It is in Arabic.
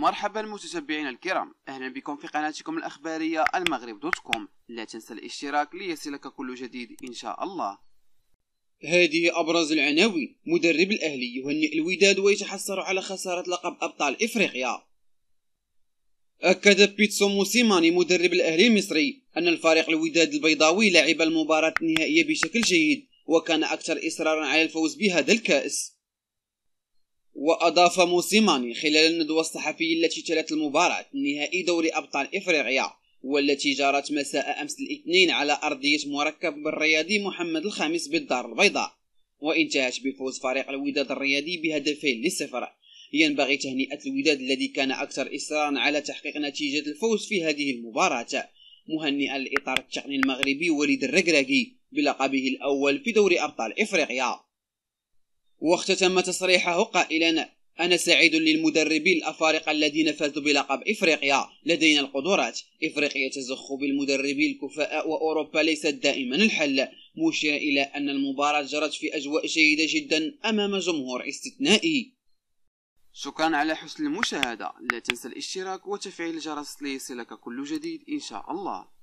مرحبا المتتبعين الكرام اهلا بكم في قناتكم الاخباريه المغرب دوت كوم لا تنسى الاشتراك ليصلك كل جديد ان شاء الله هذه ابرز العناوين مدرب الاهلي يهنئ الوداد ويتحسر على خساره لقب ابطال افريقيا أكد بيتسو موسيماني مدرب الأهلي المصري أن الفريق الوداد البيضاوي لعب المباراة النهائية بشكل جيد وكان أكثر إصرارا على الفوز بهذا الكأس وأضاف موسيماني خلال الندوة الصحفية التي تلت المباراة نهائي دوري أبطال إفريقيا والتي جرت مساء أمس الاثنين على أرضية مركب الرياضي محمد الخامس بالدار البيضاء وانتهت بفوز فريق الوداد الرياضي بهدفين لصفر ينبغي تهنئة الوداد الذي كان أكثر إصرارا على تحقيق نتيجة الفوز في هذه المباراة مهنئا الإطار التقني المغربي وليد الركراكي بلقبه الأول في دوري أبطال إفريقيا واختتم تصريحه قائلا أنا سعيد للمدربين الأفارقة الذين فازوا بلقب إفريقيا لدينا القدرات إفريقيا تزخ بالمدربين الكفاء وأوروبا ليست دائما الحل مشير إلى أن المباراة جرت في أجواء جيدة جدا أمام جمهور استثنائي شكرا على حسن المشاهدة لا تنسى الاشتراك وتفعيل الجرس ليصلك كل جديد إن شاء الله